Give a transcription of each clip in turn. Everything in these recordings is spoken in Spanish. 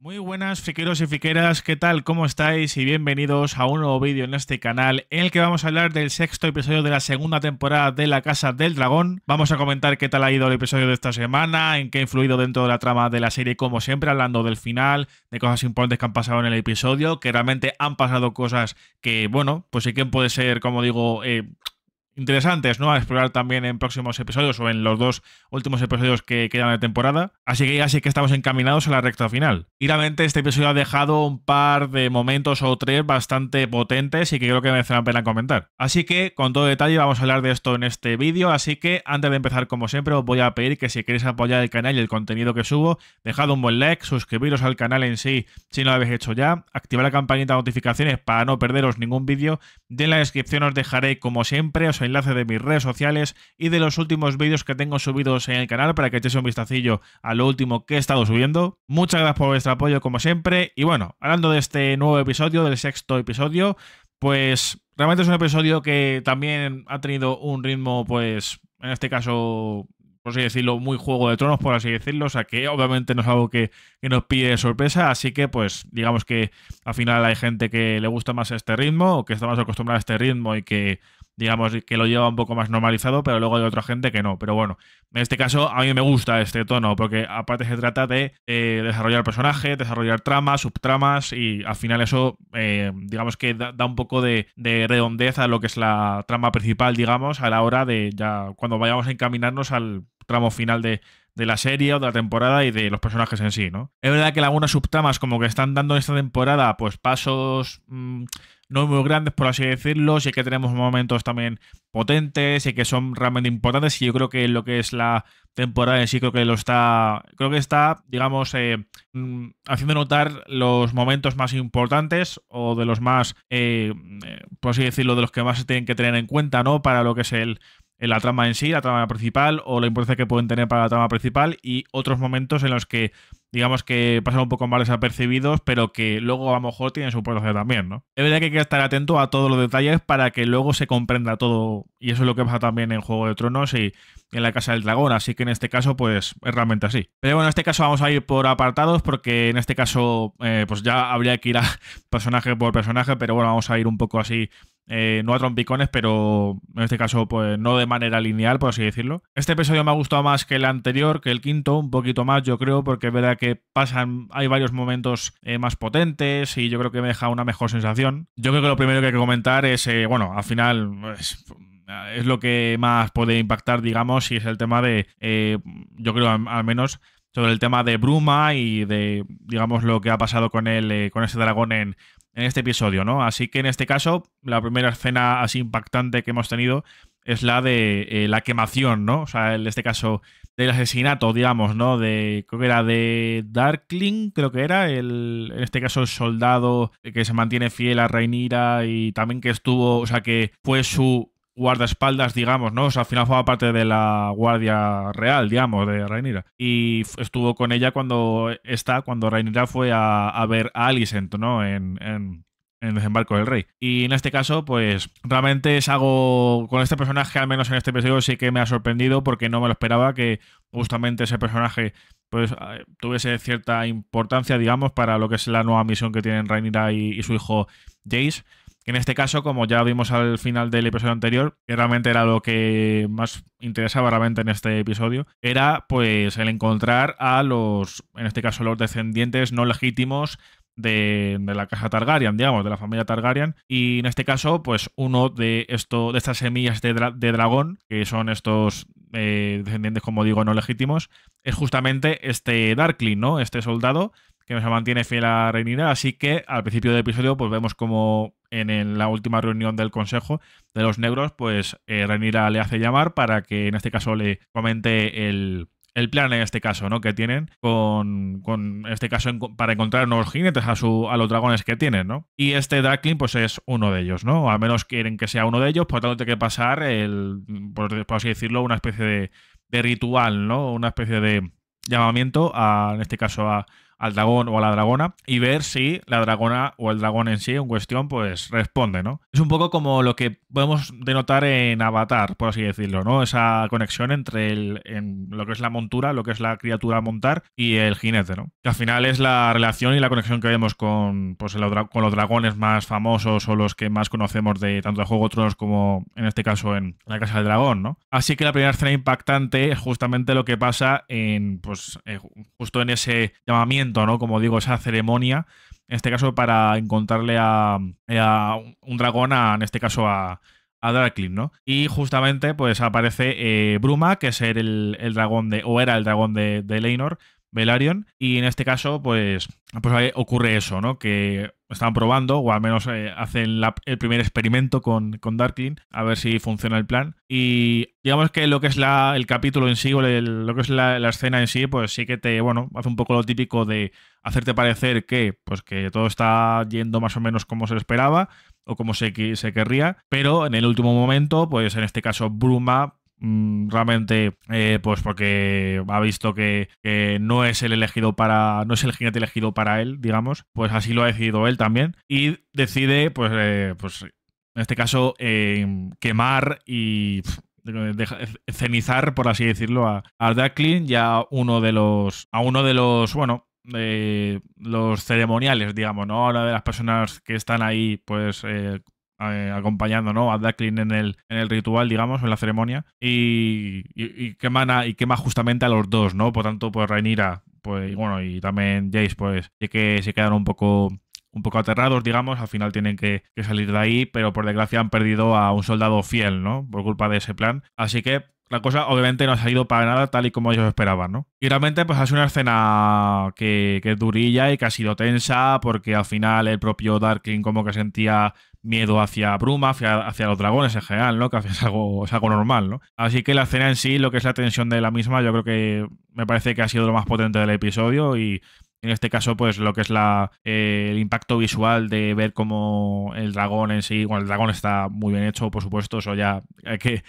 Muy buenas fiqueros y fiqueras, ¿qué tal? ¿Cómo estáis? Y bienvenidos a un nuevo vídeo en este canal en el que vamos a hablar del sexto episodio de la segunda temporada de La Casa del Dragón. Vamos a comentar qué tal ha ido el episodio de esta semana, en qué ha influido dentro de la trama de la serie, como siempre, hablando del final, de cosas importantes que han pasado en el episodio, que realmente han pasado cosas que, bueno, pues sí que puede ser, como digo, eh, interesantes, ¿no? A explorar también en próximos episodios o en los dos últimos episodios que quedan de temporada. Así que ya que estamos encaminados a la recta final. Y realmente este episodio ha dejado un par de momentos o tres bastante potentes y que creo que merece la pena comentar. Así que con todo detalle vamos a hablar de esto en este vídeo. Así que antes de empezar, como siempre, os voy a pedir que si queréis apoyar el canal y el contenido que subo, dejad un buen like, suscribiros al canal en sí si no lo habéis hecho ya, activar la campanita de notificaciones para no perderos ningún vídeo. Y en la descripción os dejaré, como siempre, os enlace de mis redes sociales y de los últimos vídeos que tengo subidos en el canal para que echéis un vistacillo a lo último que he estado subiendo. Muchas gracias por vuestro apoyo como siempre y bueno, hablando de este nuevo episodio, del sexto episodio, pues realmente es un episodio que también ha tenido un ritmo pues en este caso por así decirlo, muy Juego de Tronos, por así decirlo. O sea, que obviamente no es algo que, nos pide sorpresa. Así que, pues, digamos que al final hay gente que le gusta más este ritmo, que está más acostumbrada a este ritmo y que digamos, que lo lleva un poco más normalizado, pero luego hay otra gente que no. Pero bueno, en este caso a mí me gusta este tono, porque aparte se trata de eh, desarrollar personajes, desarrollar tramas, subtramas, y al final eso, eh, digamos que da, un poco de, redondeza redondez a lo que es la trama principal, digamos, a la hora de ya cuando vayamos a encaminarnos al tramo final de, la serie o de la temporada y de los personajes en sí, ¿no? Es verdad que algunas subtramas como que están dando en esta temporada pues pasos... Mm, no muy grandes, por así decirlo. Sí que tenemos momentos también potentes y que son realmente importantes. Y yo creo que lo que es la temporada en sí, creo que lo está. Creo que está, digamos, eh, mm, haciendo notar los momentos más importantes o de los más, eh, eh, por así decirlo, de los que más se tienen que tener en cuenta, ¿no? Para lo que es el la trama en sí, la trama principal, o la importancia que pueden tener para la trama principal, y otros momentos en los que, digamos que pasan un poco más desapercibidos, pero que luego a lo mejor tienen su importancia también, ¿no? Es verdad que hay que estar atento a todos los detalles para que luego se comprenda todo, y eso es lo que pasa también en Juego de Tronos, y en la Casa del Dragón, así que en este caso pues es realmente así. Pero bueno, en este caso vamos a ir por apartados porque en este caso eh, pues ya habría que ir a personaje por personaje, pero bueno, vamos a ir un poco así eh, no a trompicones, pero en este caso, pues no de manera lineal, por así decirlo. Este episodio me ha gustado más que el anterior, que el quinto, un poquito más, yo creo, porque es verdad que pasan, hay varios momentos eh, más potentes y yo creo que me deja una mejor sensación. Yo creo que lo primero que hay que comentar es, eh, bueno, al final, pues, es lo que más puede impactar, digamos, y es el tema de, eh, yo creo al, menos, sobre el tema de Bruma y de, digamos, lo que ha pasado con él, eh, con ese dragón en, en este episodio, ¿no? Así que en este caso, la primera escena así impactante que hemos tenido es la de eh, la quemación, ¿no? O sea, en este caso, del asesinato, digamos, ¿no? De, creo que era de Darkling, creo que era, en este caso el soldado que se mantiene fiel a Reinira y también que estuvo, o sea, que fue su guardaespaldas, digamos, ¿no? O sea, al final fue parte de la Guardia Real, digamos, de Rainira. Y estuvo con ella cuando está, cuando Rainira fue a, ver a Alicent, ¿no? En, en, desembarco del rey. Y en este caso, pues realmente es algo con este personaje, al menos en este episodio, sí que me ha sorprendido porque no me lo esperaba que justamente ese personaje pues eh, tuviese cierta importancia, digamos, para lo que es la nueva misión que tienen Rainira y su hijo Jace en este caso, como ya vimos al final del episodio anterior, que realmente era lo que más interesaba realmente en este episodio, era pues el encontrar a los, en este caso, los descendientes no legítimos de, la casa Targaryen, digamos, de la familia Targaryen. Y en este caso, pues uno de, esto, de estas semillas de, dragón, que son estos eh, descendientes, como digo, no legítimos, es justamente este Darkling, ¿no? Este soldado que nos mantiene fiel a reinidad. Así que al principio del episodio, pues vemos como en la última reunión del Consejo de los Negros, pues eh, Renira le hace llamar para que en este caso le comente el, plan en este caso, ¿no? Que tienen con, con este caso para encontrar nuevos jinetes a, su, a los dragones que tienen, ¿no? Y este Darkling, pues es uno de ellos, ¿no? Al menos quieren que sea uno de ellos, por lo tanto tiene que pasar, el, por, así decirlo, una especie de, de ritual, ¿no? Una especie de llamamiento a, en este caso, a al dragón o a la dragona y ver si la dragona o el dragón en sí en cuestión pues responde, ¿no? Es un poco como lo que podemos denotar en Avatar, por así decirlo, ¿no? Esa conexión entre el, en lo que es la montura, lo que es la criatura a montar y el jinete, ¿no? Que al final es la relación y la conexión que vemos con, pues, con los dragones más famosos o los que más conocemos de tanto de Juego de Tronos como en este caso en la Casa del Dragón, ¿no? Así que la primera escena impactante es justamente lo que pasa en, pues, eh, justo en ese llamamiento como digo, esa ceremonia, en este caso para encontrarle a, un dragón, en este caso a, a Darkling, ¿no? Y justamente pues aparece eh, Bruma, que es el, dragón de, o era el dragón de, de Velaryon. Y en este caso, pues, pues ocurre eso, ¿no? Que están probando, o al menos eh, hacen el primer experimento con, con Darkling, a ver si funciona el plan. Y digamos que lo que es la, el capítulo en sí, o lo que es la, escena en sí, pues sí que te, bueno, hace un poco lo típico de hacerte parecer que, pues que todo está yendo más o menos como se esperaba, o como se, se querría, pero en el último momento, pues en este caso Bruma Mm, realmente eh, pues porque ha visto que, no es el elegido para no es el jinete elegido para él digamos pues así lo ha decidido él también y decide pues eh, pues en este caso eh, quemar y cenizar, por así decirlo, a, Darklin. y uno de los. a uno de los. bueno. los ceremoniales, digamos, ¿no? Una de las personas que están ahí, pues, eh, acompañando ¿no? a Daklin en el, en el ritual, digamos, en la ceremonia, y, y, y quema, justamente a los dos, ¿no? Por tanto, pues Rhaenyra, pues, y bueno, y también Jace, pues, que se quedan un poco un poco aterrados, digamos, al final tienen que, que, salir de ahí, pero por desgracia han perdido a un soldado fiel, ¿no? Por culpa de ese plan. Así que la cosa obviamente no ha salido para nada tal y como ellos esperaban, ¿no? Y realmente pues ha una escena que, es durilla y que ha sido tensa porque al final el propio Darkling como que sentía miedo hacia Bruma, hacia, hacia los dragones en general, ¿no? Que es algo, es algo normal, ¿no? Así que la escena en sí, lo que es la tensión de la misma, yo creo que me parece que ha sido lo más potente del episodio y en este caso, pues lo que es la, eh, el impacto visual de ver cómo el dragón en sí, bueno, el dragón está muy bien hecho, por supuesto, eso ya, eh, que,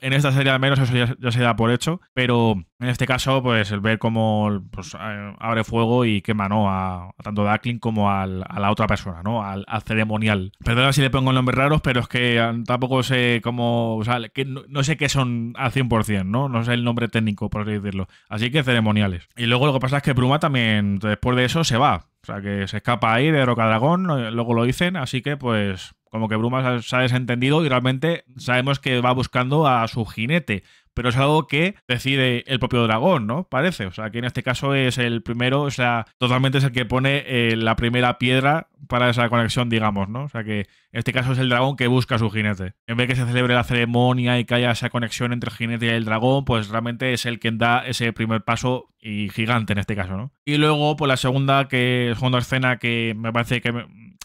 en esta serie al menos eso ya, se da por hecho, pero en este caso, pues el ver cómo pues, eh, abre fuego y quema, ¿no? A, a tanto Darkling como a la otra persona, ¿no? Al, ceremonial. Perdona si le pongo nombres raros, pero es que tampoco sé cómo, o sea, que no, sé qué son al 100%, ¿no? No sé el nombre técnico, por así decirlo. Así que ceremoniales. Y luego lo que pasa es que Bruma también entonces, después de eso se va. O sea, que se escapa ahí de Dragón, luego lo dicen, así que pues como que Bruma se ha desentendido y realmente sabemos que va buscando a su jinete, pero es algo que decide el propio dragón, ¿no? Parece, o sea, que en este caso es el primero, o sea, totalmente es el que pone eh, la primera piedra para esa conexión, digamos, ¿no? O sea, que en este caso es el dragón que busca a su jinete. En vez de que se celebre la ceremonia y que haya esa conexión entre el jinete y el dragón, pues realmente es el quien da ese primer paso y gigante en este caso, ¿no? Y luego, pues la segunda, que segunda escena que me parece que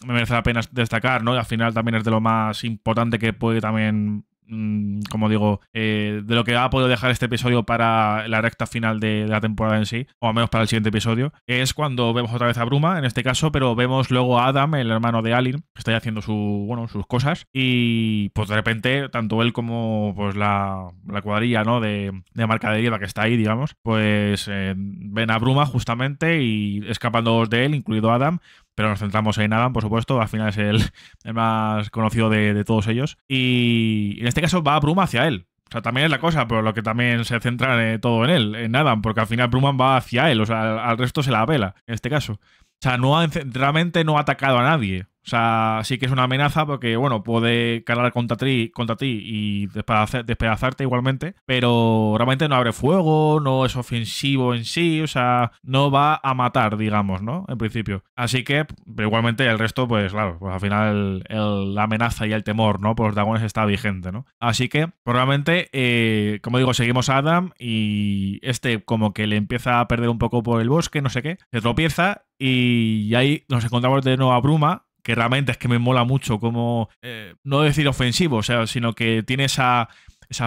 me merece la pena destacar, ¿no? Y al final también es de lo más importante que puede también mm, como digo, eh, de lo que ha podido dejar este episodio para la recta final de, la temporada en sí, o al menos para el siguiente episodio, es cuando vemos otra vez a Bruma, en este caso, pero vemos luego a Adam, el hermano de Alin, que está haciendo su, bueno, sus cosas, y pues de repente, tanto él como pues la, cuadrilla ¿no? de, de mercadería que está ahí, digamos, pues eh, ven a Bruma justamente y escapando de él, incluido Adam, pero nos centramos en Adam, por supuesto, al final es el, más conocido de, todos ellos. Y en este caso va Bruma hacia él. O sea, también es la cosa, pero lo que también se centra eh, todo en él, en Adam, porque al final Bruman va hacia él, o sea, al, resto se la apela, en este caso. O sea, no ha, realmente no ha atacado a nadie. O sea, sí que es una amenaza porque, bueno, puede calar contra ti, contra ti y despedazarte igualmente, pero realmente no abre fuego, no es ofensivo en sí, o sea, no va a matar, digamos, ¿no? En principio. Así que, igualmente el resto, pues claro, pues al final la amenaza y el temor, ¿no? Por los dragones está vigente, ¿no? Así que, probablemente, pues realmente eh, como digo, seguimos a Adam y este como que le empieza a perder un poco por el bosque, no sé qué, se tropieza y ahí nos encontramos de nuevo a Bruma que realmente es que me mola mucho como, eh, no decir ofensivo, o sea, sino que tiene esa,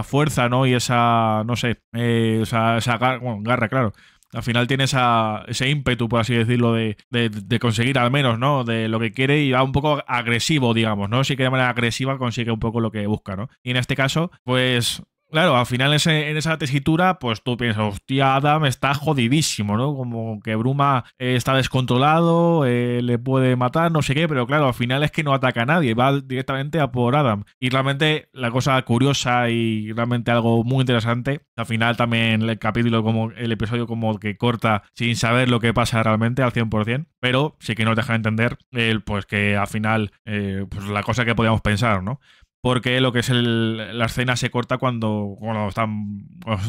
fuerza, ¿no? Y esa, no sé, eh, esa, esa garra, claro. Al final tiene esa, ese ímpetu, por así decirlo, de, conseguir al menos, ¿no? De lo que quiere y va un poco agresivo, digamos, ¿no? Si que de manera agresiva consigue un poco lo que busca, ¿no? Y en este caso, pues Claro, al final en esa tesitura, pues tú piensas, hostia, Adam está jodidísimo, ¿no? Como que Bruma eh, está descontrolado, eh, le puede matar, no sé qué, pero claro, al final es que no ataca a nadie, va directamente a por Adam. Y realmente la cosa curiosa y realmente algo muy interesante, al final también el capítulo, como el episodio como que corta sin saber lo que pasa realmente al 100%, pero sí que nos deja entender, el, pues que al final, eh, pues la cosa que podíamos pensar, ¿no? porque lo que es el, la escena se corta cuando, están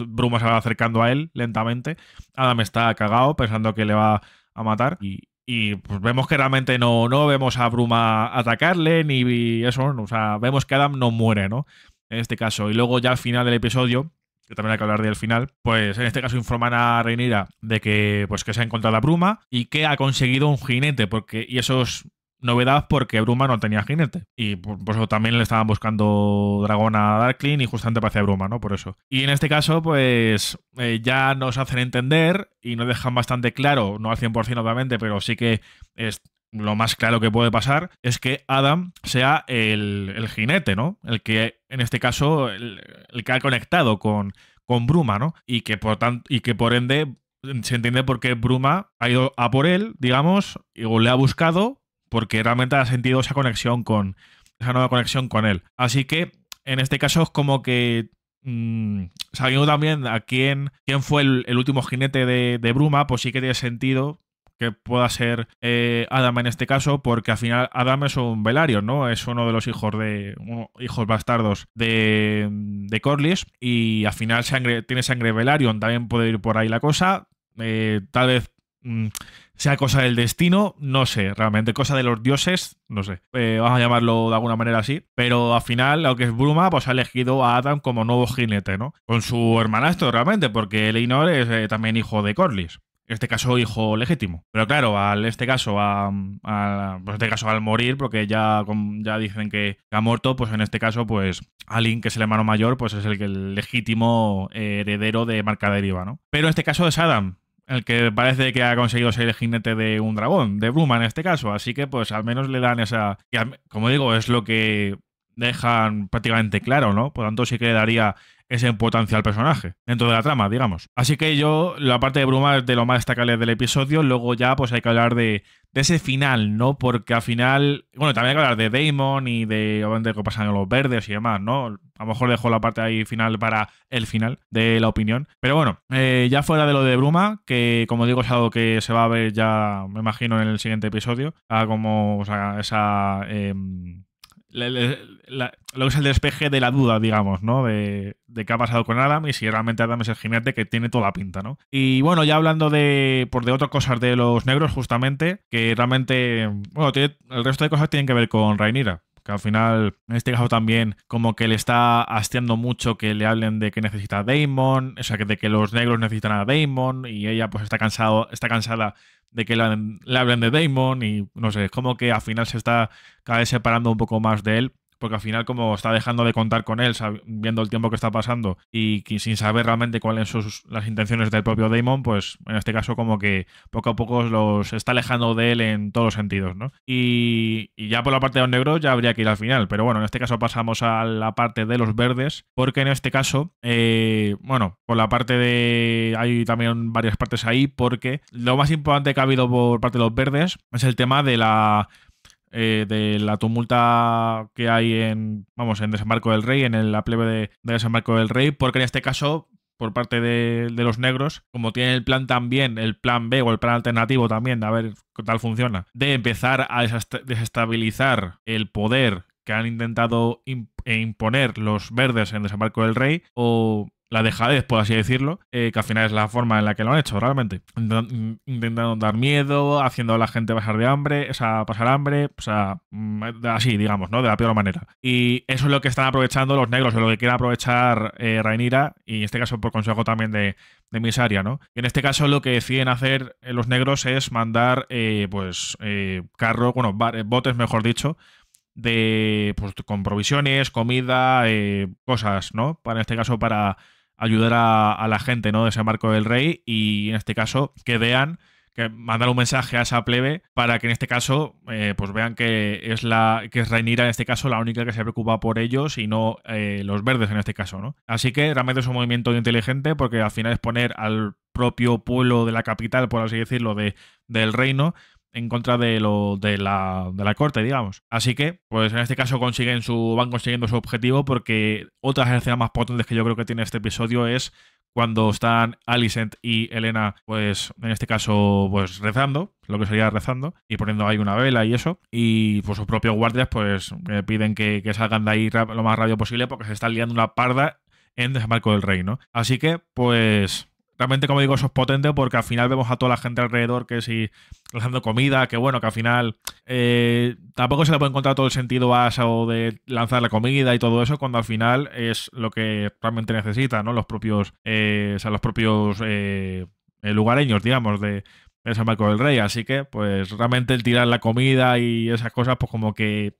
Bruma se va acercando a él lentamente. Adam está cagado pensando que le va a matar y, pues vemos que realmente no, no vemos a Bruma atacarle ni eso, o sea, vemos que Adam no muere, ¿no? En este caso. Y luego ya al final del episodio, que también hay que hablar del final, pues en este caso informan a Reinira de que pues que se ha encontrado a bruma y que ha conseguido un jinete, porque y eso es novedad porque Bruma no tenía jinete. Y por, eso también le estaban buscando dragón a Darkling y justamente parecía Bruma, ¿no? Por eso. Y en este caso, pues eh, ya nos hacen entender y nos dejan bastante claro, no al 100% obviamente, pero sí que es lo más claro que puede pasar, es que Adam sea el, jinete, ¿no? El que, en este caso, el, que ha conectado con, con Bruma, ¿no? Y que por, tanto, y que por ende se entiende por qué Bruma ha ido a por él, digamos, y o le ha buscado porque realmente ha sentido esa conexión con esa nueva conexión con él. Así que en este caso es como que mm, sabiendo también a quién, quién fue el, último jinete de, Bruma, pues sí que tiene sentido que pueda ser eh, Adam en este caso, porque al final Adam es un Velario, ¿no? Es uno de los hijos de hijos bastardos de, de Corlys y al final tiene sangre Velaryon, también puede ir por ahí la cosa. Eh, tal vez mm, sea cosa del destino, no sé, realmente cosa de los dioses, no sé, eh, vamos a llamarlo de alguna manera así, pero al final, aunque es Bruma, pues ha elegido a Adam como nuevo jinete, ¿no? Con su hermanastro realmente, porque Eleinor es eh, también hijo de Corlys. En este caso, hijo legítimo. Pero claro, al este caso, pues este caso al morir, porque ya, ya dicen que ha muerto, pues en este caso, pues Alin, que es el hermano mayor, pues es el, el legítimo eh, heredero de Marca Deriva, ¿no? Pero en este caso es Adam, el que parece que ha conseguido ser el jinete de un dragón, de Bruma en este caso. Así que pues al menos le dan esa... como digo, es lo que dejan prácticamente claro, ¿no? Por lo tanto sí que le daría ese potencial personaje dentro de la trama, digamos. Así que yo, la parte de Bruma es de lo más destacable del episodio. Luego ya, pues hay que hablar de, ese final, ¿no? Porque al final, bueno, también hay que hablar de Damon y de obviamente que pasan los verdes y demás, ¿no? A lo mejor dejo la parte ahí final para el final de la opinión. Pero bueno, eh, ya fuera de lo de Bruma, que como digo es algo que se va a ver ya, me imagino, en el siguiente episodio, ah como, o sea, esa... Em, lo que es el despeje de la duda, digamos, ¿no? De, qué ha pasado con Adam y si realmente Adam es el jinete que tiene toda la pinta, ¿no? Y bueno, ya hablando de, por de otras cosas de los negros, justamente, que realmente, bueno, el resto de cosas tienen que ver con Rainira al final, en este caso también, como que le está hastiando mucho que le hablen de que necesita a Damon, o sea, que de que los negros necesitan a Damon y ella pues está, cansado, está cansada de que le, le hablen de Damon y no sé, es como que al final se está cada vez separando un poco más de él porque al final como está dejando de contar con él, viendo el tiempo que está pasando y sin saber realmente cuáles son las intenciones del propio Damon, pues en este caso como que poco a poco los está alejando de él en todos los sentidos, ¿no? Y, ya por la parte de los negros ya habría que ir al final, pero bueno, en este caso pasamos a la parte de los verdes, porque en este caso, eh, bueno, por la parte de... hay también varias partes ahí, porque lo más importante que ha habido por parte de los verdes es el tema de la eh, de la tumulta que hay en, vamos, en Desembarco del Rey, en la plebe de, Desembarco del Rey, porque en este caso, por parte de, los negros, como tienen el plan también, el plan B o el plan alternativo también, a ver qué tal funciona, de empezar a desestabilizar el poder que han intentado e imponer los verdes en Desembarco del Rey, o la dejadez, por así decirlo, eh, que al final es la forma en la que lo han hecho realmente. Intentando dar miedo, haciendo a la gente pasar de hambre, o sea, pasar hambre, o sea, mm, así, digamos, ¿no? De la peor manera. Y eso es lo que están aprovechando los negros, o lo que quiere aprovechar eh, Rainira, y en este caso por consejo también de, de Misaria, ¿no? Y en este caso lo que deciden hacer eh, los negros es mandar, eh, pues, carro, bueno, botes, mejor dicho, de pues con provisiones, comida, cosas, ¿no? Para en este caso para ayudar a, la gente ¿no? de ese Marco del Rey y en este caso que vean, que mandar un mensaje a esa plebe para que en este caso eh, pues vean que es la que es en este caso la única que se preocupa por ellos y no eh, los verdes en este caso. ¿no? Así que realmente es un movimiento inteligente porque al final es poner al propio pueblo de la capital, por así decirlo, de, del reino, en contra de, lo, de, la, de la corte, digamos. Así que, pues en este caso su, van consiguiendo su objetivo porque otra escena más potente que yo creo que tiene este episodio es cuando están Alicent y Elena, pues en este caso, pues rezando, lo que sería rezando, y poniendo ahí una vela y eso, y pues sus propios guardias, pues piden que, salgan de ahí lo más rápido posible porque se está liando una parda en Desembarco del Rey, ¿no? Así que, pues realmente, como digo, eso es potente porque al final vemos a toda la gente alrededor que sí lanzando comida, que bueno, que al final eh, tampoco se le puede encontrar todo el sentido a eso de lanzar la comida y todo eso, cuando al final es lo que realmente necesita, ¿no? Los propios, eh, los propios eh, eh, lugareños, digamos, de, San Marco del Rey. Así que, pues realmente el tirar la comida y esas cosas, pues como que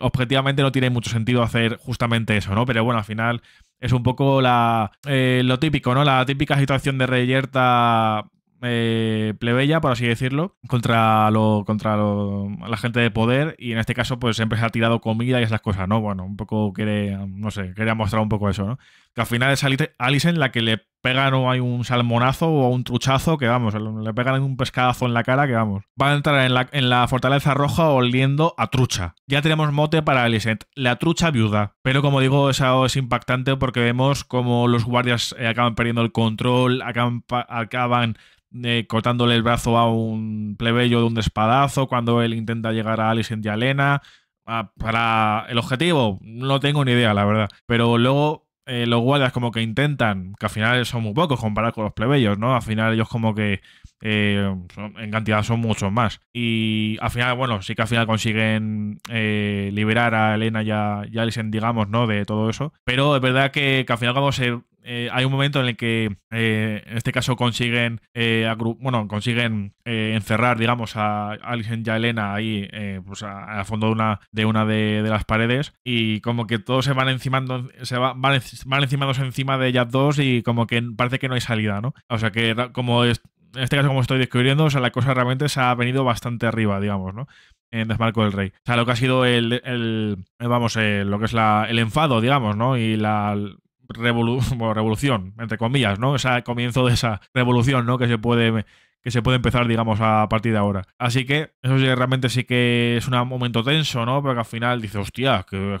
objetivamente no tiene mucho sentido hacer justamente eso, ¿no? Pero bueno, al final es un poco la, eh, lo típico, ¿no? La típica situación de reyerta eh, plebeya, por así decirlo, contra, lo, contra la gente de poder y en este caso pues siempre se ha tirado comida y esas cosas, ¿no? Bueno, un poco quiere, no sé, quería mostrar un poco eso, ¿no? Que al final es Alicent la que le pegan o hay un salmonazo o un truchazo que vamos, le pegan un pescadazo en la cara que vamos. Va a entrar en la, en la fortaleza roja oliendo a trucha. Ya tenemos mote para Alicent, la trucha viuda. Pero como digo, eso es impactante porque vemos como los guardias eh, acaban perdiendo el control, acaban, acaban eh, cortándole el brazo a un plebeyo de un despadazo cuando él intenta llegar a Alice y a Elena. Ah, para el objetivo, no tengo ni idea, la verdad. Pero luego eh, los guardias como que intentan, que al final son muy pocos comparados con los plebeyos, ¿no? Al final ellos como que eh, en cantidad son muchos más. Y al final, bueno, sí que al final consiguen liberar a Elena y a, y digamos, ¿no? De todo eso. Pero es verdad que, que al final cuando se eh, hay un momento en el que, eh, en este caso, consiguen, eh, bueno, consiguen encerrar, digamos, a Alison y a Elena ahí, pues, al fondo de una de, una de, las paredes y como que todos se van encimando, se van, encima de ellas dos y como que parece que no hay salida, ¿no? O sea que como es, en este caso como estoy descubriendo, o sea, la cosa realmente se ha venido bastante arriba, digamos, ¿no? en Desmarco del Rey. O sea, lo que ha sido el, vamos, lo que es el enfado, digamos, ¿no? Y la, revolución, entre comillas, ¿no? Ese comienzo de esa revolución, ¿no? Que se puede que se puede empezar, digamos, a partir de ahora. Así que, eso sí, realmente sí que es un momento tenso, ¿no? Porque al final dice, hostia, que,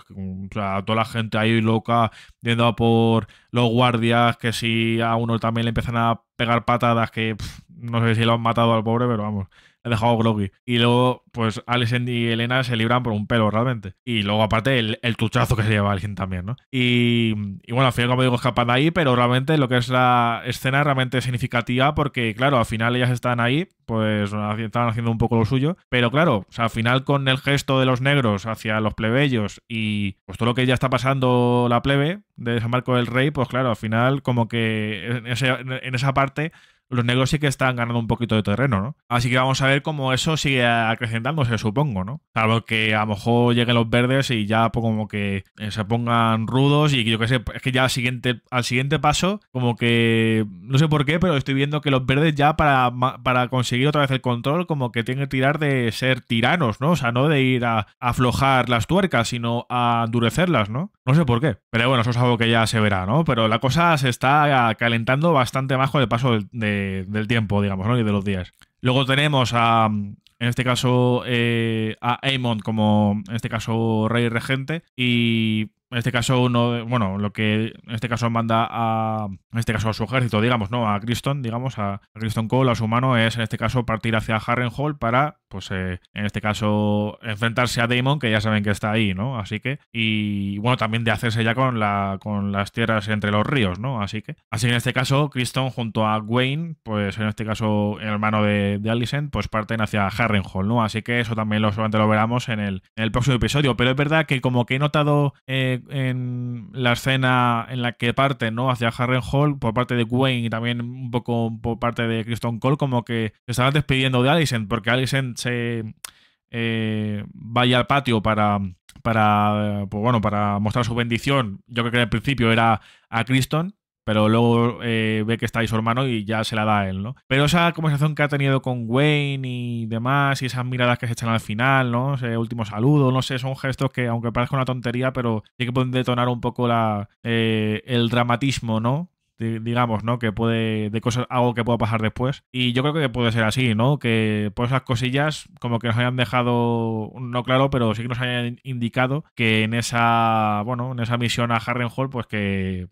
toda la gente ahí loca, yendo a por los guardias, que si a uno también le empiezan a pegar patadas, que no sé si lo han matado al pobre, pero vamos, dejado a Groggy. Y luego, pues Alison y Elena se libran por un pelo realmente. Y luego, aparte, el, tuchazo que se lleva alguien también, ¿no? Y, bueno, al final, como digo, escapan de ahí, pero realmente lo que es la escena realmente significativa porque, claro, al final ellas están ahí, pues estaban haciendo un poco lo suyo. Pero claro, sea, al final con el gesto de los negros hacia los plebeyos y pues todo lo que ya está pasando la plebe de San Marco del Rey, pues claro, al final como que en, en esa parte los negros sí que están ganando un poquito de terreno, ¿no? Así que vamos a ver cómo eso sigue acrecentándose, supongo, ¿no? Salvo que a lo mejor lleguen los verdes y ya pues como que eh, se pongan rudos y yo qué sé, es que ya al siguiente, al siguiente paso, como que no sé por qué, pero estoy viendo que los verdes ya para, para conseguir otra vez el control, como que tienen que tirar de ser tiranos, ¿no? O sea, no de ir a, aflojar las tuercas, sino a endurecerlas, ¿no? No sé por qué. Pero bueno, eso es algo que ya se verá, ¿no? Pero la cosa se está calentando bastante más con el paso de del tiempo, digamos, ¿no? Y de los días. Luego tenemos a, en este caso, eh, a Aemon como, en este caso, rey regente. Y en este caso uno bueno lo que en este caso manda a en este caso a su ejército digamos no a Criston digamos a, Criston Cole a su mano es en este caso partir hacia Harrenhal para pues eh, en este caso enfrentarse a Damon, que ya saben que está ahí, ¿no? Así que, y bueno, también de hacerse ya con, la, con las tierras entre los ríos, ¿no? Así que, así que en este caso, Criston junto a Wayne, pues en este caso el hermano de, de Alicent, pues parten hacia Harrenhall, ¿no? Así que eso también lo, veramos veremos en el, próximo episodio, pero es verdad que como que he notado eh, en la escena en la que parten, ¿no? Hacia Harrenhall, por parte de Wayne y también un poco por parte de Criston Cole, como que se estaban despidiendo de Alicent, porque Alicent se eh, vaya al patio para, para, pues bueno, para mostrar su bendición, yo creo que al principio era a Criston, pero luego eh, ve que está ahí su hermano y ya se la da a él, ¿no? Pero esa conversación que ha tenido con Wayne y demás, y esas miradas que se echan al final, ¿no? Ese último saludo, no sé, son gestos que, aunque parezca una tontería, pero sí que pueden detonar un poco la, eh, el dramatismo, ¿no? digamos, ¿no? Que puede, de cosas, algo que pueda pasar después. Y yo creo que puede ser así, ¿no? Que por esas cosillas, como que nos hayan dejado, no claro, pero sí que nos hayan indicado que en esa, bueno, en esa misión a Harrenhal, pues que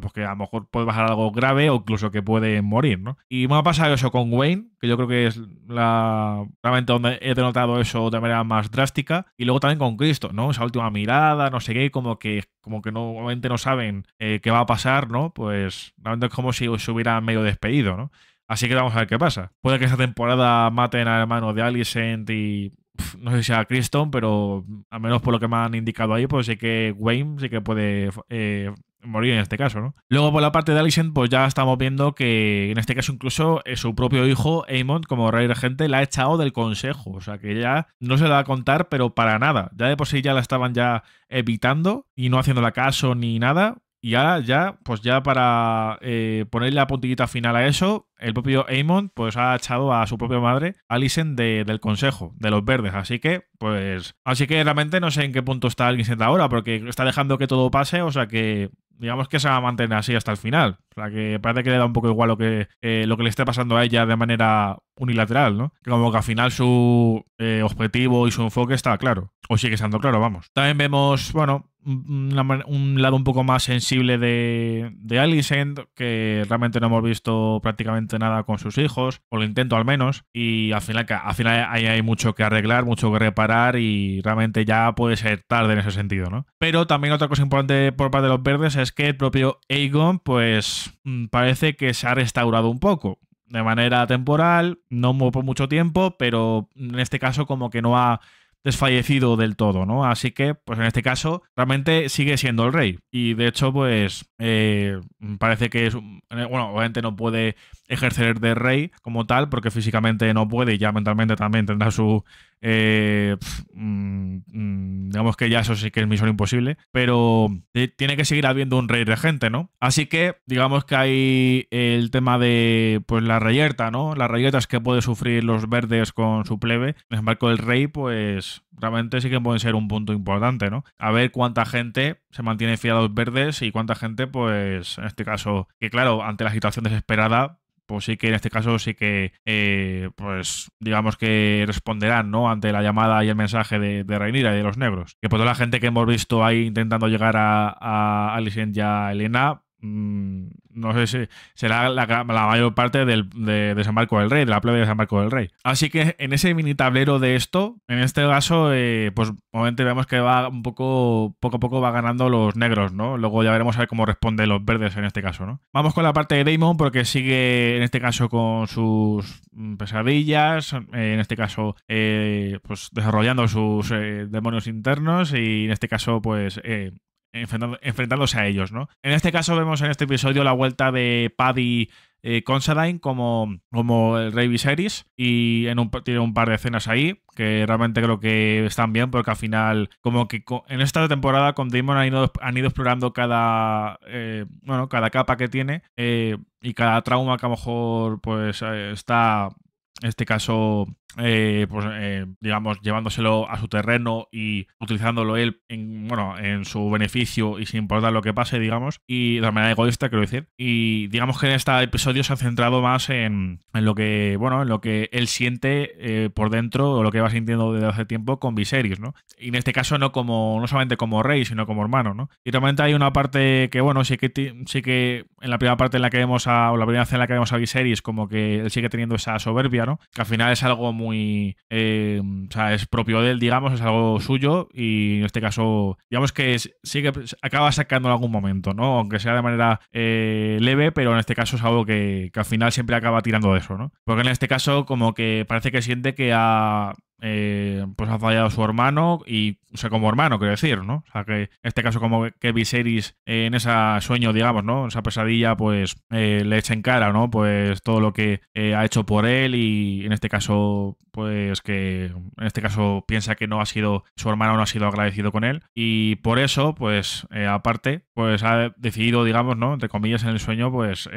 porque pues a lo mejor puede pasar algo grave o incluso que puede morir, ¿no? Y me ha pasado eso con Wayne, que yo creo que es la realmente donde he denotado eso de manera más drástica. Y luego también con Cristo, ¿no? Esa última mirada, no sé qué, como que, como que no, obviamente no saben eh, qué va a pasar, ¿no? Pues realmente es como si se hubiera medio despedido, ¿no? Así que vamos a ver qué pasa. Puede que esta temporada maten al hermano de Alicent y no sé si a Cristo, pero al menos por lo que me han indicado ahí, pues sí que Wayne sí que puede eh, morir en este caso, ¿no? Luego por la parte de Alicent, pues ya estamos viendo que en este caso incluso eh, su propio hijo, Aemon, como rey regente, la ha echado del consejo. O sea que ya no se la va a contar, pero para nada. Ya de por sí ya la estaban ya evitando y no haciéndola caso ni nada. Y ahora ya, pues ya para eh, ponerle la puntillita final a eso, el propio Aemon pues ha echado a su propia madre, Alicent, del consejo, de los verdes. Así que, pues, así que realmente no sé en qué punto está Alicent ahora, porque está dejando que todo pase, o sea que digamos que se va a mantener así hasta el final. O que parece que le da un poco igual lo que, eh, lo que le esté pasando a ella de manera unilateral, ¿no? Como que al final su eh, objetivo y su enfoque está claro. O sigue siendo claro, vamos. También vemos, bueno, un, lado un poco más sensible de, de Alicent, que realmente no hemos visto prácticamente nada con sus hijos, o lo intento al menos, y al final, al final hay, hay mucho que arreglar, mucho que reparar, y realmente ya puede ser tarde en ese sentido, ¿no? Pero también otra cosa importante por parte de los verdes es que el propio Aegon, pues Mm, parece que se ha restaurado un poco. De manera temporal, no por mucho tiempo, pero en este caso como que no ha desfallecido del todo, ¿no? Así que, pues en este caso, realmente sigue siendo el rey. Y de hecho, pues eh, parece que es, eh, bueno, obviamente no puede ejercer de rey como tal, porque físicamente no puede y ya mentalmente también tendrá su eh, mm, mm, digamos que ya eso sí que es misión imposible, pero tiene que seguir habiendo un rey de gente, ¿no? Así que digamos que hay el tema de pues la reyerta, ¿no? Las reyertas que puede sufrir los verdes con su plebe, en el marco del rey, pues realmente sí que pueden ser un punto importante, ¿no? A ver cuánta gente se mantiene fiel a los verdes y cuánta gente, pues en este caso, que claro, ante la situación desesperada, pues sí que en este caso sí que, eh, pues digamos que responderán, ¿no? Ante la llamada y el mensaje de, de y de los negros. Que pues toda la gente que hemos visto ahí intentando llegar a, a y a Elena, Mm, no sé si será la, mayor parte del, de, San Marco del Rey, de la plebe de San Marco del Rey. Así que en ese mini tablero de esto, en este caso, eh, pues obviamente vemos que va un poco, poco a poco va ganando los negros, ¿no? Luego ya veremos a ver cómo responden los verdes en este caso, ¿no? Vamos con la parte de Damon porque sigue en este caso con sus mm, pesadillas, eh, en este caso, eh, pues desarrollando sus demonios internos y en este caso, pues enfrentándose a ellos, ¿no? En este caso vemos en este episodio la vuelta de Paddy Consadine eh, Considine como, como el Rey Viserys y tiene un par de escenas ahí que realmente creo que están bien porque al final como que en esta temporada con Demon han ido, explorando cada eh, bueno cada capa que tiene eh, y cada trauma que a lo mejor pues está en este caso, eh, pues, eh, digamos, llevándoselo a su terreno y utilizándolo él en, bueno, en su beneficio y sin importar lo que pase, digamos, y de manera egoísta, quiero decir. Y digamos que en este episodio se ha centrado más en, lo que, bueno, en lo que él siente eh, por dentro o lo que va sintiendo desde hace tiempo con Viserys, ¿no? Y en este caso no como, no solamente como rey, sino como hermano, ¿no? Y realmente hay una parte que, bueno, sí que, sí que en la primera parte en la que vemos a, o la primera vez en la que vemos a Viserys, como que él sigue teniendo esa soberbia, ¿no? Que al final es algo muy. Eh, o sea, es propio de él, digamos, es algo suyo y en este caso, digamos que sí que acaba sacando en algún momento, ¿no? Aunque sea de manera eh, leve, pero en este caso es algo que, que, al final siempre acaba tirando de eso, ¿no? Porque en este caso, como que parece que siente que ha, eh, pues ha fallado su hermano y, o sea, como hermano, quiero decir, ¿no? O sea, que en este caso como que Viserys eh, en ese sueño, digamos, ¿no? esa pesadilla, pues eh, le echa en cara, ¿no? Pues todo lo que ha hecho por él y en este caso, pues que en este caso piensa que no ha sido, su hermano no ha sido agradecido con él y por eso, pues aparte, pues ha decidido, digamos, ¿no? Entre comillas, en el sueño, pues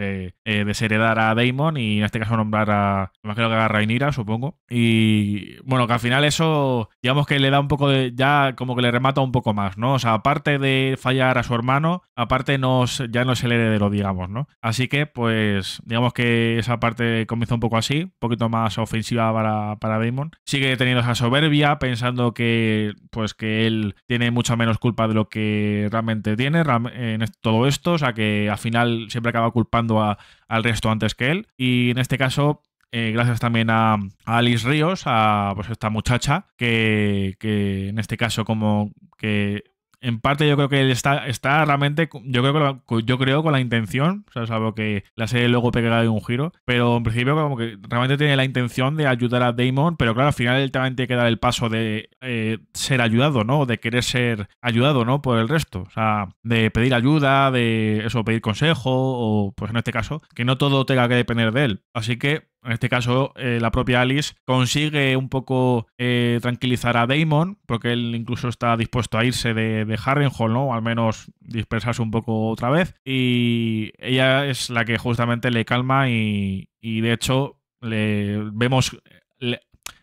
desheredar a Daemon y en este caso nombrar a, más que a Rhaenyra, supongo. Y bueno, al final eso, digamos que le da un poco de, ya como que le remata un poco más, ¿no? O sea, aparte de fallar a su hermano, aparte nos, ya no es el heredero, digamos, ¿no? Así que, pues, digamos que esa parte comienza un poco así, un poquito más ofensiva para, para Damon. Sigue teniendo esa soberbia, pensando que, pues, que él tiene mucha menos culpa de lo que realmente tiene en todo esto, o sea, que al final siempre acaba culpando al resto antes que él. Y en este caso, eh, gracias también a, Alice Ríos, a pues, esta muchacha, que, que en este caso como que en parte yo creo que está, está realmente, yo creo, que yo creo con la intención, o sea, salvo que la serie luego pegará de un giro, pero en principio como que realmente tiene la intención de ayudar a Damon, pero claro, al final él también tiene que dar el paso de eh, ser ayudado, ¿no? De querer ser ayudado, ¿no? Por el resto, o sea, de pedir ayuda, de eso, pedir consejo, o pues en este caso, que no todo tenga que depender de él. Así que en este caso eh, la propia Alice, consigue un poco eh, tranquilizar a Damon, porque él incluso está dispuesto a irse de, de Harrenhal, ¿no? Al menos dispersarse un poco otra vez. Y ella es la que justamente le calma y, de hecho le vemos...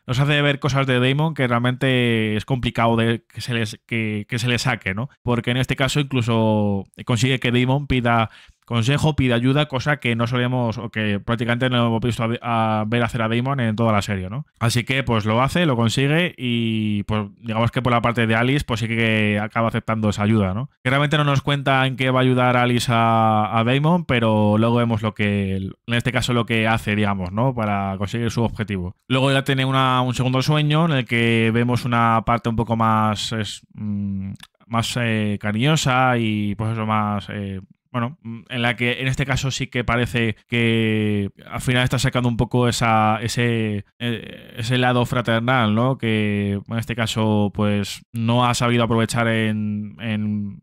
nos hace ver cosas de Damon que realmente es complicado de que se les, que, se le saque, ¿no? Porque en este caso incluso consigue que Damon pida Consejo pide ayuda, cosa que no solemos o que prácticamente no hemos visto a, ver hacer a Damon en toda la serie, ¿no? Así que pues lo hace, lo consigue y pues digamos que por la parte de Alice pues sí que acaba aceptando esa ayuda, ¿no? Que realmente no nos cuenta en qué va a ayudar Alice a, a Damon, pero luego vemos lo que, en este caso lo que hace, digamos, ¿no? Para conseguir su objetivo. Luego ya tiene un segundo sueño en el que vemos una parte un poco más... Mm, más eh, cariñosa y pues eso más eh, bueno, mm, en la que en este caso sí que parece que al final está sacando un poco esa, ese, eh, ese lado fraternal, ¿no? Que en este caso, pues no ha sabido aprovechar en,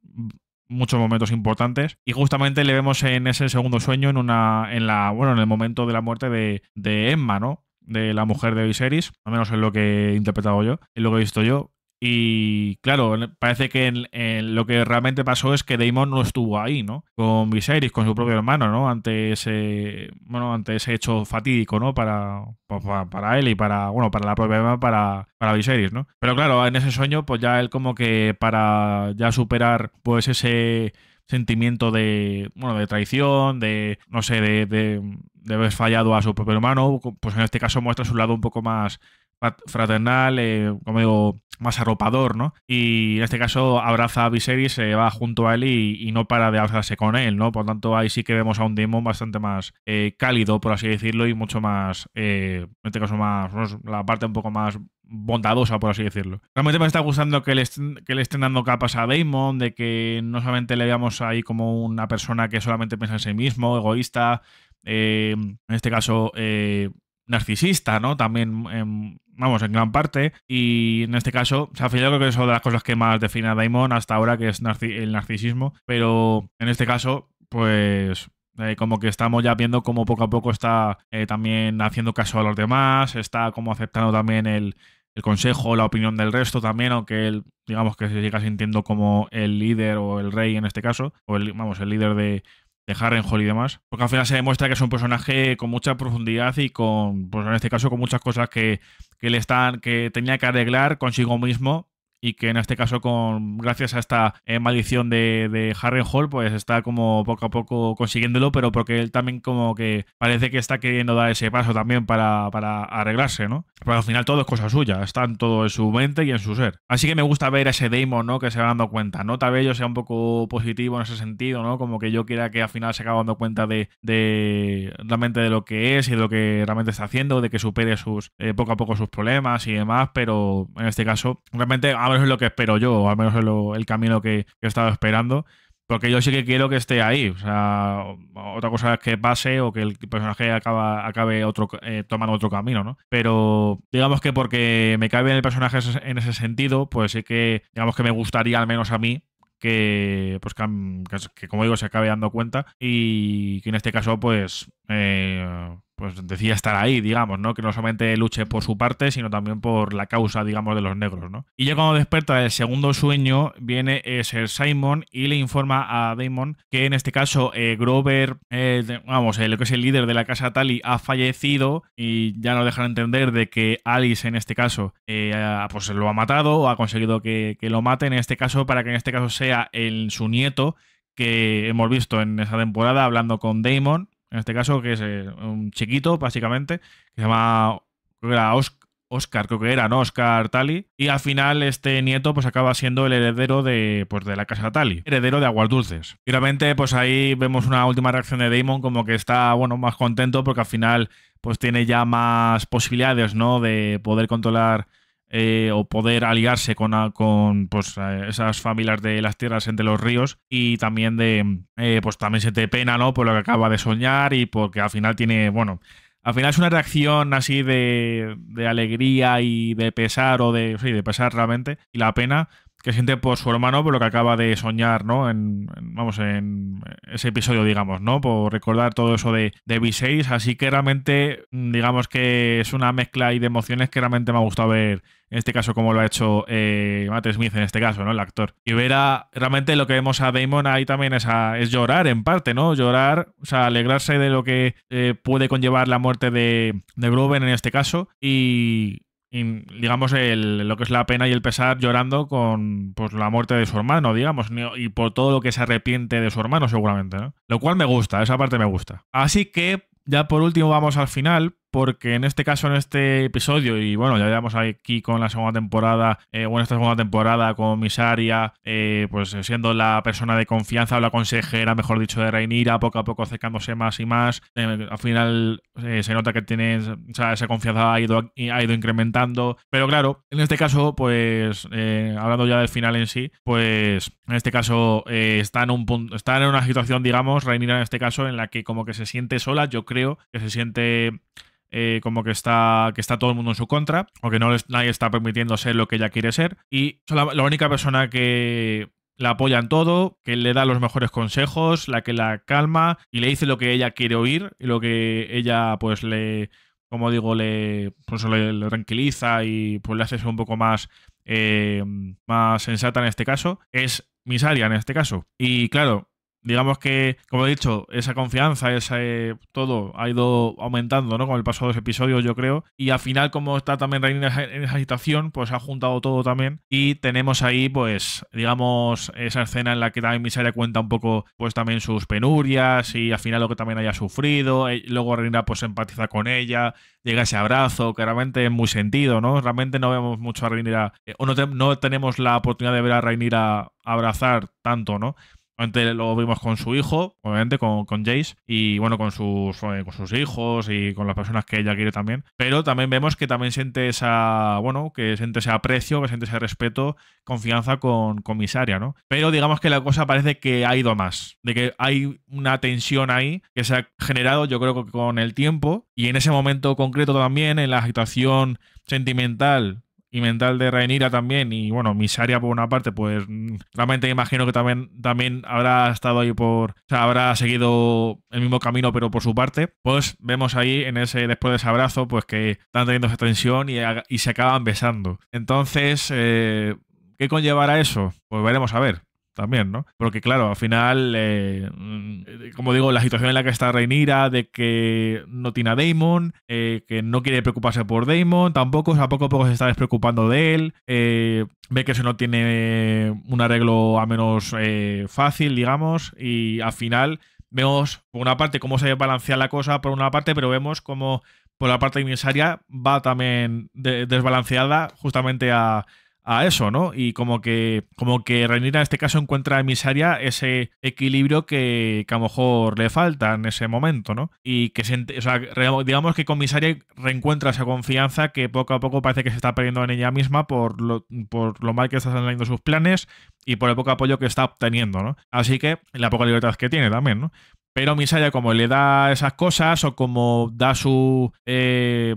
muchos momentos importantes. Y justamente le vemos en ese segundo sueño, en una. en la. bueno, en el momento de la muerte de, de Emma, ¿no? de la mujer de Viserys, al menos es lo que he interpretado yo, es lo que he visto yo. Y claro, parece que en, lo que realmente pasó es que Damon no estuvo ahí, ¿no? Con Viserys, con su propio hermano, ¿no? Ante ese, bueno, ante ese hecho fatídico, ¿no? Para, para, él y para, bueno, para la propia para, para Viserys, ¿no? Pero claro, en ese sueño, pues ya él como que para ya superar, pues ese sentimiento de, bueno, de traición, de, no sé, de, de, de haber fallado a su propio hermano, pues en este caso muestra su lado un poco más fraternal, eh, como digo, más arropador, ¿no? Y en este caso abraza a Viserys, se va junto a él y, no para de abrazarse con él, ¿no? Por lo tanto, ahí sí que vemos a un Demon bastante más eh, cálido, por así decirlo, y mucho más, eh, en este caso, más, la parte un poco más bondadosa, por así decirlo. Realmente me está gustando que le, estén, que le estén dando capas a Damon, de que no solamente le veamos ahí como una persona que solamente piensa en sí mismo, egoísta, en este caso narcisista, ¿no? También vamos, en gran parte. Y en este caso, se sea, al final creo que es una de las cosas que más define a Daimon hasta ahora, que es el narcisismo. Pero en este caso, pues eh, como que estamos ya viendo cómo poco a poco está eh, también haciendo caso a los demás, está como aceptando también el, consejo, la opinión del resto también, aunque él, digamos que se siga sintiendo como el líder o el rey en este caso, o el, vamos, el líder de, de Harrenhal y demás, porque al final se demuestra que es un personaje con mucha profundidad y con, pues en este caso, con muchas cosas que, que le están, que tenía que arreglar consigo mismo y que en este caso, con gracias a esta eh, maldición de, de Harry Hall, pues está como poco a poco consiguiéndolo, pero porque él también como que parece que está queriendo dar ese paso también para, para arreglarse, ¿no? Pero al final todo es cosa suya, está en todo en su mente y en su ser. Así que me gusta ver a ese Damon, ¿no? Que se va dando cuenta, ¿no? Tal vez yo sea un poco positivo en ese sentido, ¿no? Como que yo quiera que al final se acabe dando cuenta de, de realmente de lo que es y de lo que realmente está haciendo, de que supere sus eh, poco a poco sus problemas y demás, pero en este caso realmente es lo que espero yo, o al menos es el camino que, he estado esperando. Porque yo sí que quiero que esté ahí. O sea, otra cosa es que pase o que el personaje acaba, acabe otro, eh, tomando otro camino, ¿no? Pero digamos que porque me cabe bien el personaje en ese sentido, pues sí que, digamos que me gustaría, al menos a mí, que, pues, que, que como digo, se acabe dando cuenta y que en este caso, pues, eh, pues decía estar ahí, digamos, ¿no? Que no solamente luche por su parte, sino también por la causa, digamos, de los negros, ¿no? Y ya cuando desperta el segundo sueño, viene Sir Simon y le informa a Damon que en este caso eh, Grover, eh, vamos, eh, lo que es el líder de la casa Tali, ha fallecido y ya no dejan entender de que Alice en este caso pues lo ha matado o ha conseguido que, que lo mate en este caso para que en este caso sea el, su nieto que hemos visto en esa temporada hablando con Damon en este caso, que es eh, un chiquito, básicamente, que se llama, Oscar, creo que era, ¿no? Oscar Tali. Y al final este nieto pues acaba siendo el heredero de, pues, de la casa Tali, heredero de Aguas Dulces. Y realmente pues ahí vemos una última reacción de Damon como que está, bueno, más contento porque al final pues tiene ya más posibilidades, ¿no? De poder controlar eh, o poder aliarse con, con pues, esas familias de las tierras entre los ríos y también de, eh, pues también se te pena, ¿no? Por lo que acaba de soñar y porque al final tiene, bueno, al final es una reacción así de, de alegría y de pesar o de, de pesar realmente y la pena que siente por su hermano, por lo que acaba de soñar, ¿no? En, vamos, en ese episodio, digamos, ¿no? Por recordar todo eso de, de V6. Así que realmente, mm, digamos que es una mezcla ahí de emociones que realmente me ha gustado ver, en este caso, como lo ha hecho eh, Matt Smith, en este caso, ¿no? El actor. Y ver realmente lo que vemos a Damon ahí también es, es llorar, en parte, ¿no? Llorar, o sea, alegrarse de lo que eh, puede conllevar la muerte de, de en este caso. Y, digamos, lo que es la pena y el pesar llorando con pues, la muerte de su hermano, digamos, y por todo lo que se arrepiente de su hermano seguramente, ¿no? Lo cual me gusta, esa parte me gusta. Así que, ya por último, vamos al final, porque en este caso, en este episodio, y bueno, ya llevamos aquí con la segunda temporada, eh, o en esta segunda temporada con Misaria, eh, pues eh, siendo la persona de confianza o la consejera, mejor dicho, de Reinira, poco a poco acercándose más y más. al final se nota que tiene, o sea, esa confianza ha ido, ha ido incrementando, pero claro, en este caso, pues, hablando ya del final en sí, pues, en este caso, está, en un punto, está en una situación, digamos, Reinira en este caso, en la que como que se siente sola, yo creo que se siente eh, como que está, que está todo el mundo en su contra, o que no nadie está permitiendo ser lo que ella quiere ser. Y la, única persona que la apoya en todo, que le da los mejores consejos, la que la calma y le dice lo que ella quiere oír y lo que ella pues le, como digo, le, pues, le, tranquiliza y pues le hace ser un poco más, eh, más sensata en este caso, es Misaria en este caso. Y claro, digamos que, como he dicho, esa confianza, ese eh, todo ha ido aumentando, ¿no? Con el paso de los episodios, yo creo. Y al final, como está también Reina en esa situación, pues ha juntado todo también. Y tenemos ahí, pues, digamos, esa escena en la que también Misaria cuenta un poco, pues, también sus penurias y al final lo que también haya sufrido. Eh, luego Reina, pues, empatiza con ella, llega ese abrazo, que realmente es muy sentido, ¿no? Realmente no vemos mucho a Reinira, eh, o no, tenemos la oportunidad de ver a a abrazar tanto, ¿no? Obviamente lo vimos con su hijo, obviamente con, Jace, y bueno, con sus, eh, con sus hijos y con las personas que ella quiere también. Pero también vemos que también siente esa, bueno, que siente ese aprecio, que siente ese respeto, confianza con comisaria, ¿no? Pero digamos que la cosa parece que ha ido más, de que hay una tensión ahí que se ha generado, yo creo que con el tiempo, y en ese momento concreto también, en la situación sentimental y mental de Rhaenyra también. Y bueno, Misaria por una parte, pues mm, realmente imagino que también, también habrá estado ahí por. O sea, habrá seguido el mismo camino, pero por su parte. Pues vemos ahí en ese, después de ese abrazo, pues que están teniendo esa tensión y, se acaban besando. Entonces, eh, ¿qué conllevará eso? Pues veremos a ver también, ¿no? Porque claro, al final, eh, mm, como digo, la situación en la que está Reinira, de que no tiene a Damon, eh, que no quiere preocuparse por Damon, tampoco, a poco a poco se está despreocupando de él, eh, ve que eso no tiene un arreglo a menos fácil, digamos, y al final vemos, por una parte, cómo se desbalancea la cosa, por una parte, pero vemos cómo por la parte inmensaria va también desbalanceada justamente a a eso, ¿no? Y como que, como que Renira en este caso encuentra a Misaria ese equilibrio que, a lo mejor le falta en ese momento, ¿no? Y que se, o sea, digamos que con Misaria reencuentra esa confianza que poco a poco parece que se está perdiendo en ella misma por lo, por lo mal que está saliendo sus planes y por el poco apoyo que está obteniendo, ¿no? Así que la poca libertad que tiene también, ¿no? Pero Misaria como le da esas cosas o como da su eh,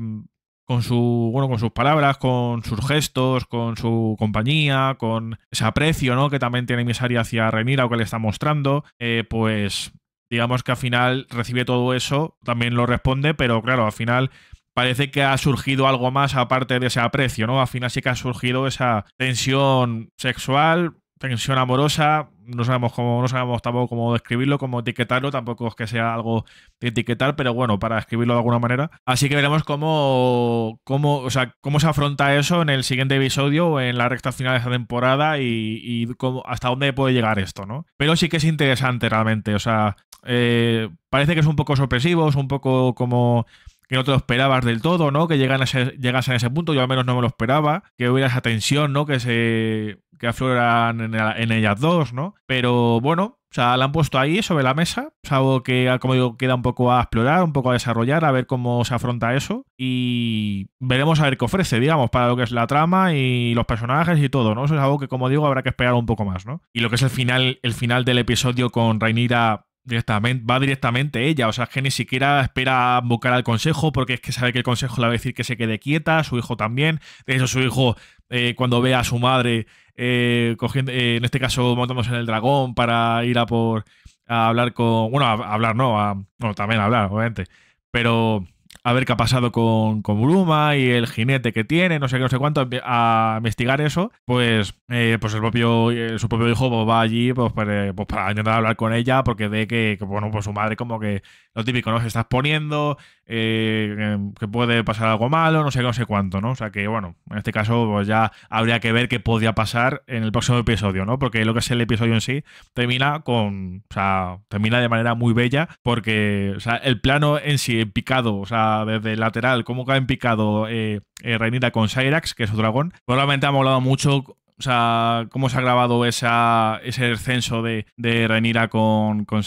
con su bueno con sus palabras con sus gestos con su compañía con ese aprecio no que también tiene Misaria hacia Renira o que le está mostrando eh, pues digamos que al final recibe todo eso también lo responde pero claro al final parece que ha surgido algo más aparte de ese aprecio no al final sí que ha surgido esa tensión sexual tensión amorosa, no sabemos cómo, no sabemos tampoco cómo describirlo, cómo etiquetarlo, tampoco es que sea algo de etiquetar, pero bueno, para escribirlo de alguna manera. Así que veremos cómo, cómo, o sea, cómo se afronta eso en el siguiente episodio, o en la recta final de esta temporada y, cómo, hasta dónde puede llegar esto, ¿no? Pero sí que es interesante realmente, o sea, eh, parece que es un poco sorpresivo, es un poco como que no te lo esperabas del todo, ¿no? Que llegas a ese punto, yo al menos no me lo esperaba, que hubiera esa tensión, ¿no? Que se que afloran en, ellas dos, ¿no? Pero bueno, o sea, la han puesto ahí sobre la mesa, es algo que, como digo, queda un poco a explorar, un poco a desarrollar, a ver cómo se afronta eso y veremos a ver qué ofrece, digamos, para lo que es la trama y los personajes y todo, ¿no? Eso es algo que, como digo, habrá que esperar un poco más, ¿no? Y lo que es el final, el final del episodio con Rainira directamente, va directamente ella. O sea, que ni siquiera espera buscar al consejo porque es que sabe que el consejo le va a decir que se quede quieta, su hijo también. De hecho, su hijo, eh, cuando ve a su madre, eh, cogiendo, eh, en este caso, montándose en el dragón para ir a por. a hablar con. Bueno, a, hablar no, a, bueno, también a hablar, obviamente. Pero a ver qué ha pasado con, con Bruma y el jinete que tiene, no sé qué, no sé cuánto, a investigar eso, pues, eh, pues el propio, eh, su propio hijo pues, va allí pues para, pues, eh, pues, para, intentar hablar con ella porque ve que, bueno, pues su madre como que lo típico, ¿no? Se está exponiendo, em, que puede pasar algo malo, no sé qué, no sé cuánto, ¿no? O sea que, bueno, en este caso pues ya habría que ver qué podría pasar en el próximo episodio, ¿no? Porque lo que es el episodio en sí termina con, o sea, termina de manera muy bella porque, o sea, el plano en sí, picado, o sea, desde desde lateral, cómo cae picado eh, eh con Cyrax, que es su dragón. Probablemente ha molado mucho o sea, cómo se ha grabado ese descenso de, de con, con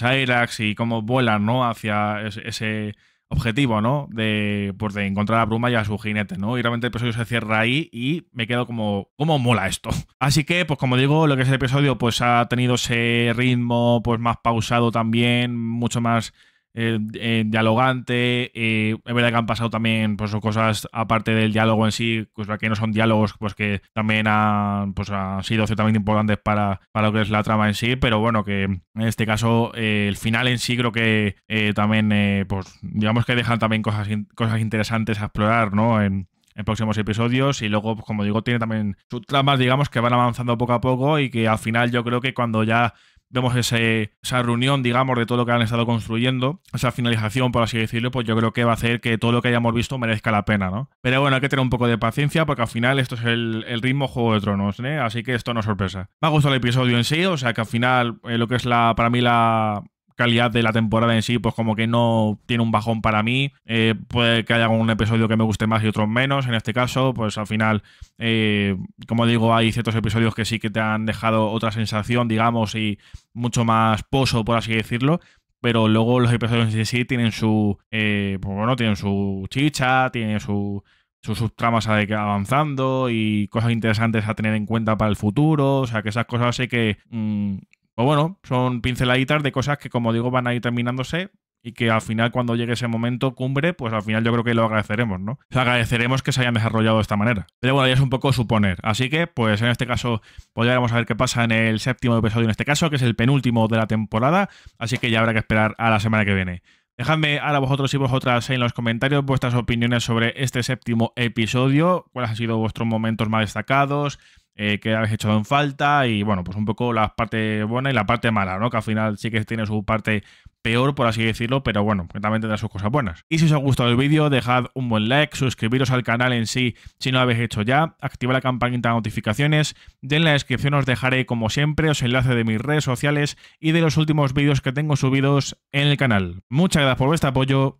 y cómo vuelan, ¿no? Hacia ese objetivo, ¿no? De, pues de encontrar a Bruma y a su jinete, ¿no? Y realmente el episodio se cierra ahí y me quedo como, ¿cómo mola esto? Así que, pues como digo, lo que es el episodio, pues ha tenido ese ritmo, pues más pausado también, mucho más eh, eh, dialogante. Eh, es verdad que han pasado también pues, cosas aparte del diálogo en sí, pues, que no son diálogos, pues que también han, pues, han sido ciertamente importantes para, para lo que es la trama en sí, pero bueno, que en este caso el final en sí creo que también, pues digamos que dejan también cosas, cosas interesantes a explorar, ¿no? En, próximos episodios y luego, pues como digo, tiene también sus tramas, digamos, que van avanzando poco a poco y que al final yo creo que cuando ya vemos ese, esa reunión, digamos, de todo lo que han estado construyendo, esa finalización, por así decirlo, pues yo creo que va a hacer que todo lo que hayamos visto merezca la pena, ¿no? Pero bueno, hay que tener un poco de paciencia porque al final esto es el, el ritmo Juego de Tronos, ¿eh? Así que esto no sorpresa. Me ha gustado el episodio en sí, o sea que al final eh, lo que es la para mí la, calidad de la temporada en sí, pues como que no tiene un bajón para mí. Eh, puede que haya algún episodio que me guste más y otros menos. En este caso, pues al final, eh, como digo, hay ciertos episodios que sí que te han dejado otra sensación, digamos, y mucho más pozo, por así decirlo pero luego los episodios en sí tienen su eh, pues bueno tienen su chicha tienen su, sus tramas avanzando y cosas interesantes a tener en cuenta para el futuro o sea que esas cosas sé que mm, pues bueno, son pinceladitas de cosas que, como digo, van a ir terminándose y que al final cuando llegue ese momento cumbre, pues al final yo creo que lo agradeceremos, ¿no? O agradeceremos que se hayan desarrollado de esta manera. Pero bueno, ya es un poco suponer. Así que, pues en este caso, pues ya a ver qué pasa en el séptimo episodio en este caso, que es el penúltimo de la temporada, así que ya habrá que esperar a la semana que viene. Dejadme ahora vosotros y vosotras en los comentarios vuestras opiniones sobre este séptimo episodio, cuáles han sido vuestros momentos más destacados, eh, que habéis hecho en falta y bueno, pues un poco la parte buena y la parte mala, ¿no? Que al final sí que tiene su parte peor, por así decirlo, pero bueno, que también tendrá sus cosas buenas. Y si os ha gustado el vídeo, dejad un buen like, suscribiros al canal en sí si no lo habéis hecho ya, activa la campanita de notificaciones, en la descripción os dejaré como siempre os enlace de mis redes sociales y de los últimos vídeos que tengo subidos en el canal. Muchas gracias por vuestro apoyo,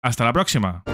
hasta la próxima.